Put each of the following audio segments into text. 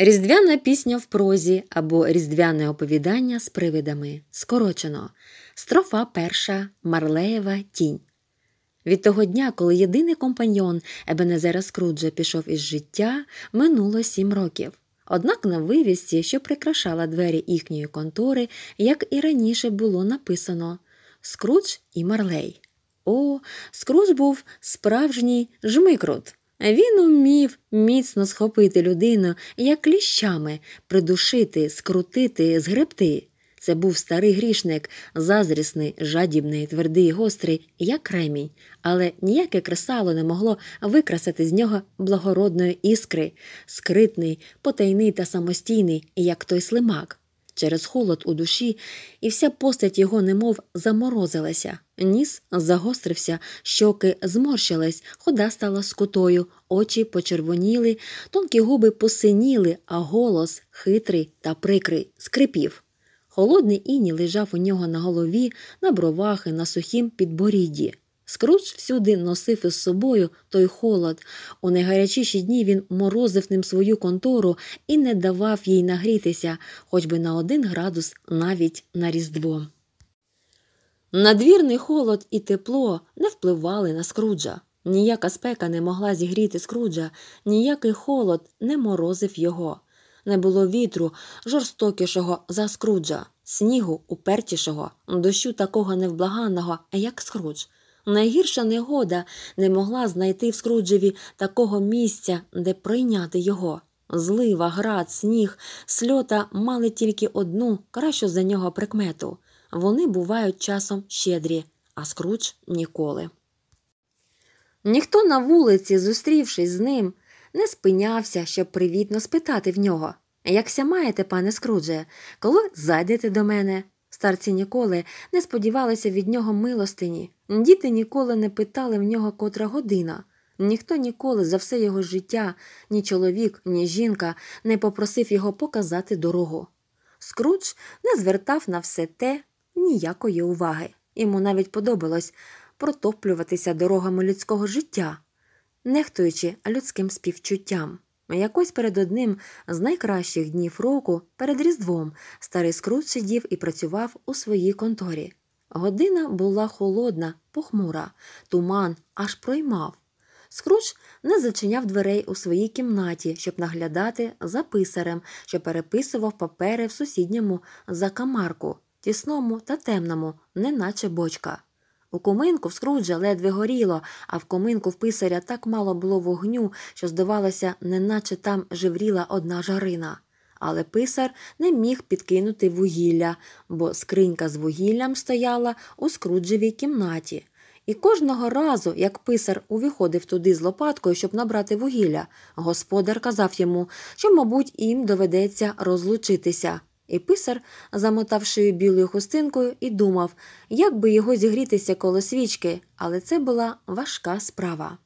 Різдвяна пісня в прозі або різдвяне оповідання з привидами. Скорочено. Строфа перша Марлеєва тінь. Від того дня, коли єдиний компаньйон Ебенезера Скруджа пішов із життя, минуло сім років. Однак на вивісці, що прикрашала двері їхньої контори, як і раніше було написано Скрудж і Марлей. О, Скрудж був справжній жмикрут. Він умів міцно схопити людину, як кліщами придушити, скрутити, згребти. Це був старий грішник, зазрісний, жадібний, твердий, гострий, як кремінь, але ніяке кресало не могло викрасити з нього благородної іскри, скритний, потайний та самостійний, як той слимак через холод у душі, і вся постать його немов заморозилася, ніс загострився, щоки зморщились, хода стала скутою, очі почервоніли, тонкі губи посиніли, а голос хитрий та прикрий, скрипів. Холодний іні лежав у нього на голові, на бровах і на сухім підборідді. Скрудж всюди носив із собою той холод. У найгарячіші дні він морозив ним свою контору і не давав їй нагрітися, хоч би на один градус навіть на різдво. Надвірний холод і тепло не впливали на скруджа. Ніяка спека не могла зігріти скруджа, ніякий холод не морозив його. Не було вітру, жорстокішого за скруджа, снігу упертішого, дощу такого невблаганного, як скрудж. Найгірша негода не могла знайти в Скруджеві такого місця, де прийняти його. Злива, град, сніг, сльота мали тільки одну кращу за нього прикмету. Вони бувають часом щедрі, а скрудж ніколи. Ніхто на вулиці, зустрівшись з ним, не спинявся, щоб привітно спитати в нього як маєте, пане Скрудже, коли зайдете до мене? Старці ніколи не сподівалися від нього милостині, діти ніколи не питали в нього котра година. Ніхто ніколи за все його життя, ні чоловік, ні жінка не попросив його показати дорогу. Скрудж не звертав на все те ніякої уваги. Йому навіть подобалось протоплюватися дорогами людського життя, нехтуючи людським співчуттям. Якось перед одним з найкращих днів року, перед Різдвом, старий скрут сидів і працював у своїй конторі. Година була холодна, похмура, туман аж проймав. Скруч не зачиняв дверей у своїй кімнаті, щоб наглядати за писарем, що переписував папери в сусідньому закамарку, тісному та темному, неначе бочка. У коминку в Скруджа ледве горіло, а в коминку в писаря так мало було вогню, що, здавалося, неначе там жевріла одна жарина. Але писар не міг підкинути вугілля, бо скринька з вугіллям стояла у скруджевій кімнаті. І кожного разу, як писар увіходив туди з лопаткою, щоб набрати вугілля, господар казав йому, що, мабуть, їм доведеться розлучитися. І писар, замотавши білою хустинкою, і думав, як би його зігрітися коло свічки, але це була важка справа.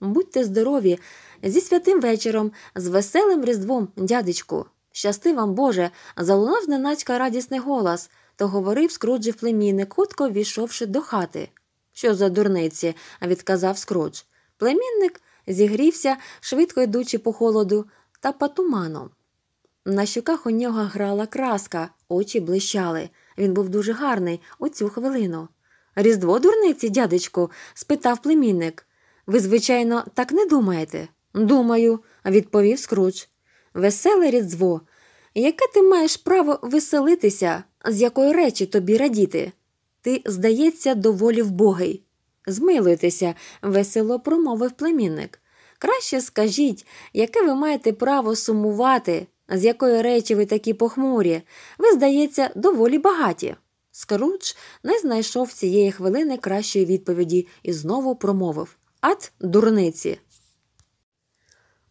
Будьте здорові, зі святим вечором, з веселим різдвом, дядечку. Щасти вам, Боже, залунав зненацька радісний голос, то говорив скруджив племінник, хутко війшовши до хати. Що за дурниці? відказав скрудж. Племінник зігрівся, швидко йдучи по холоду та по туману. На щоках у нього грала краска, очі блищали. Він був дуже гарний у цю хвилину. Різдво дурниці, дядечку? спитав племінник. Ви, звичайно, так не думаєте? Думаю, відповів Скруч. Веселе різдво. Яке ти маєш право веселитися, з якої речі тобі радіти? Ти, здається, доволі вбогий. Змилуйтеся, весело промовив племінник. Краще скажіть, яке ви маєте право сумувати, з якої речі ви такі похмурі, ви, здається, доволі багаті. Скрудж не знайшов цієї хвилини кращої відповіді і знову промовив Ат, дурниці.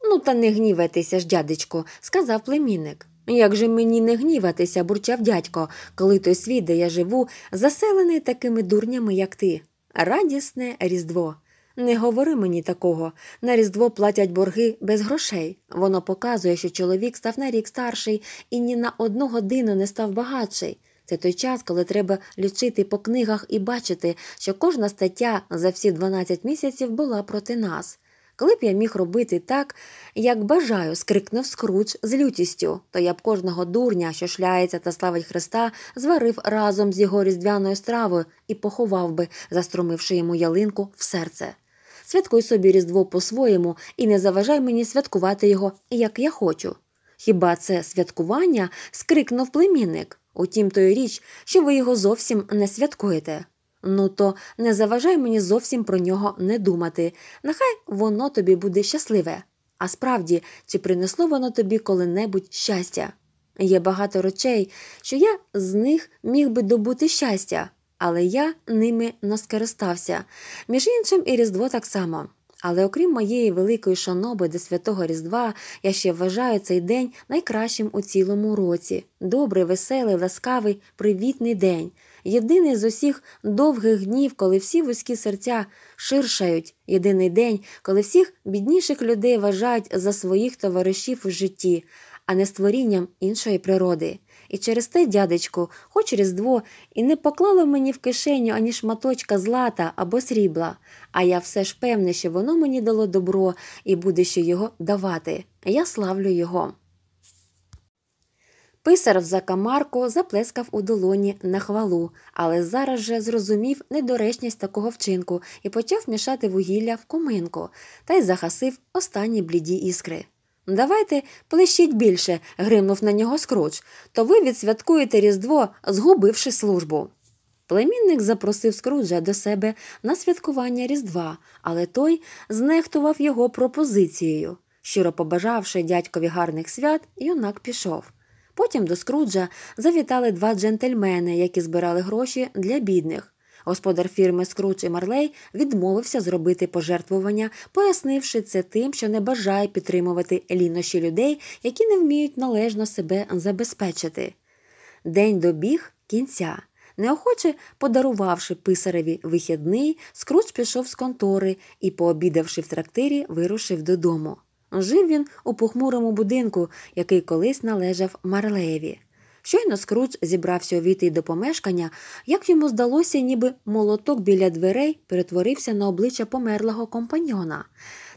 Ну, та не гнівайтеся ж, дядечко, сказав племінник. Як же мені не гніватися, бурчав дядько, коли той світ, де я живу, заселений такими дурнями, як ти. Радісне Різдво. Не говори мені такого. На Різдво платять борги без грошей. Воно показує, що чоловік став на рік старший і ні на одну годину не став багатший. Це той час, коли треба лічити по книгах і бачити, що кожна стаття за всі 12 місяців була проти нас. Коли б я міг робити так, як бажаю, скрикнув скруч з лютістю, то я б кожного дурня, що шляється та славить Христа, зварив разом з його різдвяною стравою і поховав би, заструмивши йому ялинку в серце святкуй собі Різдво по-своєму і не заважай мені святкувати його, як я хочу. Хіба це святкування? скрикнув племінник. Утім, то й річ, що ви його зовсім не святкуєте. Ну то не заважай мені зовсім про нього не думати. Нехай воно тобі буде щасливе. А справді, чи принесло воно тобі коли-небудь щастя? Є багато речей, що я з них міг би добути щастя, але я ними не скористався. Між іншим, і Різдво так само. Але окрім моєї великої шаноби до святого Різдва, я ще вважаю цей день найкращим у цілому році. Добрий, веселий, ласкавий, привітний день. Єдиний з усіх довгих днів, коли всі вузькі серця ширшають. Єдиний день, коли всіх бідніших людей вважають за своїх товаришів у житті, а не створінням іншої природи. І через те, дядечку, хоч різдво, і не поклали мені в кишеню ані шматочка злата або срібла, а я все ж певне, що воно мені дало добро і буде ще його давати. Я славлю його. Писар в закамарку заплескав у долоні на хвалу, але зараз же зрозумів недоречність такого вчинку і почав мішати вугілля в коминку та й загасив останні бліді іскри. Давайте плещіть більше, гримнув на нього скруч, то ви відсвяткуєте Різдво, згубивши службу. Племінник запросив Скруджа до себе на святкування Різдва, але той знехтував його пропозицією. Щиро побажавши дядькові гарних свят, юнак пішов. Потім до Скруджа завітали два джентльмени, які збирали гроші для бідних. Господар фірми Скруч і Марлей відмовився зробити пожертвування, пояснивши це тим, що не бажає підтримувати лінощі людей, які не вміють належно себе забезпечити. День добіг кінця. Неохоче подарувавши писареві вихідний, Скруч пішов з контори і, пообідавши в трактирі, вирушив додому. Жив він у похмурому будинку, який колись належав Марлеєві. Щойно Скрудж зібрався увійти до помешкання, як йому здалося, ніби молоток біля дверей перетворився на обличчя померлого компаньона,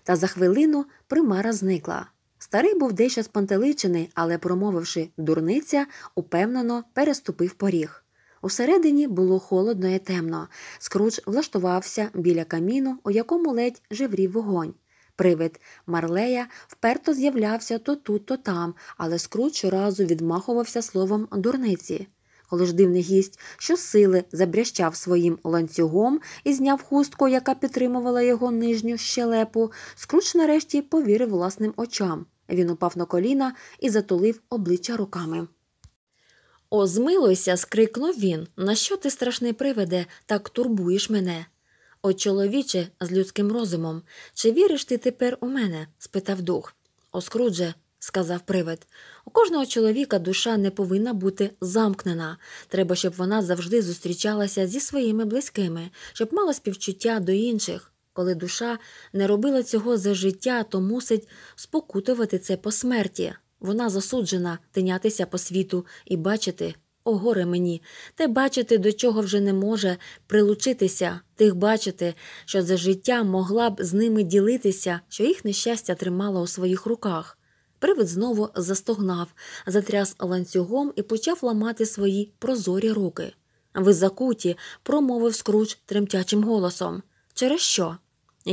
Та за хвилину примара зникла. Старий був дещо спантеличений, але, промовивши дурниця, упевнено переступив поріг. Усередині було холодно і темно. Скрудж влаштувався біля каміну, у якому ледь жеврів вогонь. Привид Марлея вперто з'являвся то тут, то там, але скрут щоразу відмахувався словом дурниці. Коли ж дивний гість, щосили забрящав своїм ланцюгом і зняв хустку, яка підтримувала його нижню щелепу, скруч нарешті повірив власним очам. Він упав на коліна і затулив обличчя руками. О, змилуйся, скрикнув він. На що ти страшний привиде, так турбуєш мене? О, чоловіче, з людським розумом, чи віриш ти тепер у мене? спитав дух. Оскрудже, сказав привид, у кожного чоловіка душа не повинна бути замкнена. Треба, щоб вона завжди зустрічалася зі своїми близькими, щоб мала співчуття до інших. Коли душа не робила цього за життя, то мусить спокутувати це по смерті. Вона засуджена тинятися по світу і бачити Огоре мені, те бачити, до чого вже не може прилучитися, тих бачити, що за життя могла б з ними ділитися, що їх нещастя тримала у своїх руках. Привид знову застогнав, затряс ланцюгом і почав ламати свої прозорі руки. Ви закуті, промовив скруч тремтячим голосом. Через що?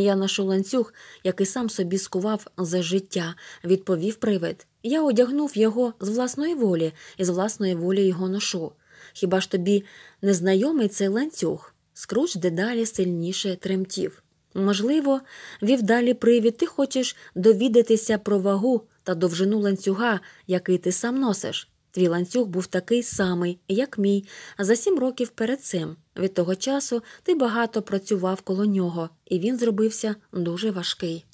Я ношу ланцюг, який сам собі скував за життя, відповів привид. Я одягнув його з власної волі і з власної волі його ношу. Хіба ж тобі незнайомий цей ланцюг? Скруч дедалі сильніше тремтів. Можливо, вів далі привід, ти хочеш довідатися про вагу та довжину ланцюга, який ти сам носиш. Твій ланцюг був такий самий, як мій, за сім років перед цим. Від того часу ти багато працював коло нього, і він зробився дуже важкий.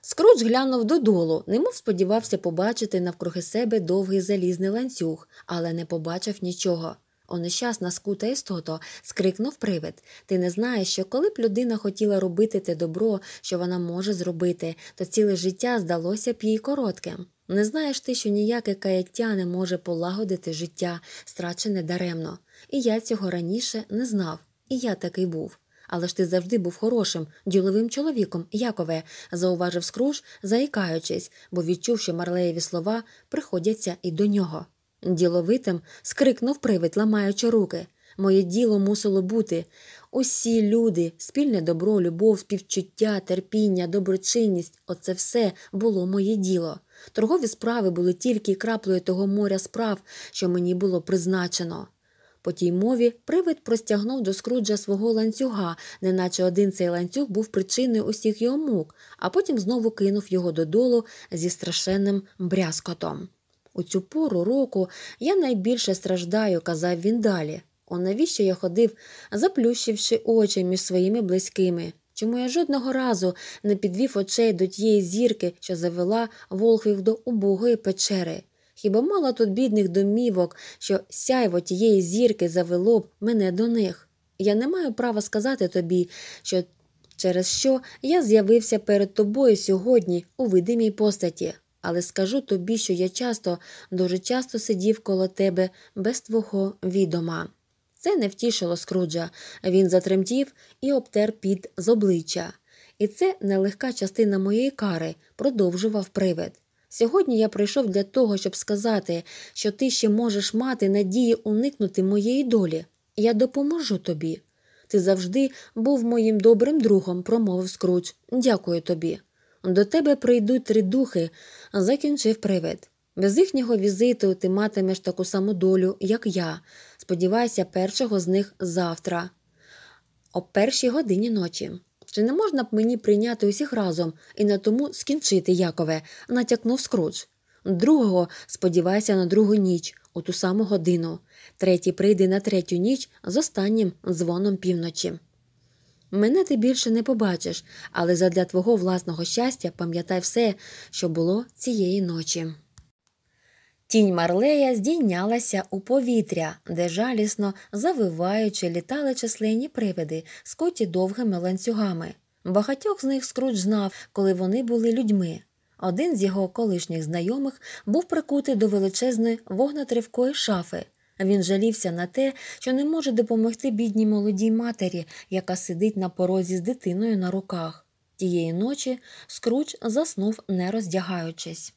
Скрудж глянув додолу, немов сподівався побачити навкруги себе довгий залізний ланцюг, але не побачив нічого. О нещасна скута істото, скрикнув привид. Ти не знаєш, що коли б людина хотіла робити те добро, що вона може зробити, то ціле життя здалося б їй коротким. Не знаєш ти, що ніяке каяття не може полагодити життя, страчене даремно. І я цього раніше не знав, і я такий був. Але ж ти завжди був хорошим, діловим чоловіком, Якове, зауважив Скруж, заїкаючись, бо відчув, що марлеєві слова приходяться і до нього діловитим скрикнув привид, ламаючи руки. Моє діло мусило бути. Усі люди, спільне добро, любов, співчуття, терпіння, доброчинність оце все було моє діло. Торгові справи були тільки краплею того моря справ, що мені було призначено. По тій мові привид простягнув до скруджа свого ланцюга, неначе один цей ланцюг був причиною усіх його мук, а потім знову кинув його додолу зі страшенним брязкотом. У цю пору року я найбільше страждаю, казав він далі. Он навіщо я ходив, заплющивши очі між своїми близькими? Чому я жодного разу не підвів очей до тієї зірки, що завела волхвів до убогої печери? Хіба мало тут бідних домівок, що сяйво тієї зірки завело б мене до них? Я не маю права сказати тобі, що через що я з'явився перед тобою сьогодні у видимій постаті але скажу тобі, що я часто, дуже часто сидів коло тебе без твого відома. Це не втішило Скруджа. Він затремтів і обтер під з обличчя. І це нелегка частина моєї кари, продовжував привид. Сьогодні я прийшов для того, щоб сказати, що ти ще можеш мати надії уникнути моєї долі. Я допоможу тобі. Ти завжди був моїм добрим другом, промовив Скрудж. Дякую тобі. До тебе прийдуть три духи, закінчив привид. Без їхнього візиту ти матимеш таку саму долю, як я. Сподівайся, першого з них завтра, о першій годині ночі. Чи не можна б мені прийняти усіх разом і на тому скінчити, Якове, натякнув Скрудж. Другого сподівайся на другу ніч, у ту саму годину. Третій прийде на третю ніч з останнім дзвоном півночі. Мене ти більше не побачиш, але задля твого власного щастя пам'ятай все, що було цієї ночі. Тінь марлея здійнялася у повітря, де жалісно, завиваючи, літали численні привиди, скуті довгими ланцюгами. Багатьох з них Скрудж знав, коли вони були людьми. Один з його колишніх знайомих був прикутий до величезної вогнотривкої шафи. Він жалівся на те, що не може допомогти бідній молодій матері, яка сидить на порозі з дитиною на руках. Тієї ночі скруч заснув, не роздягаючись.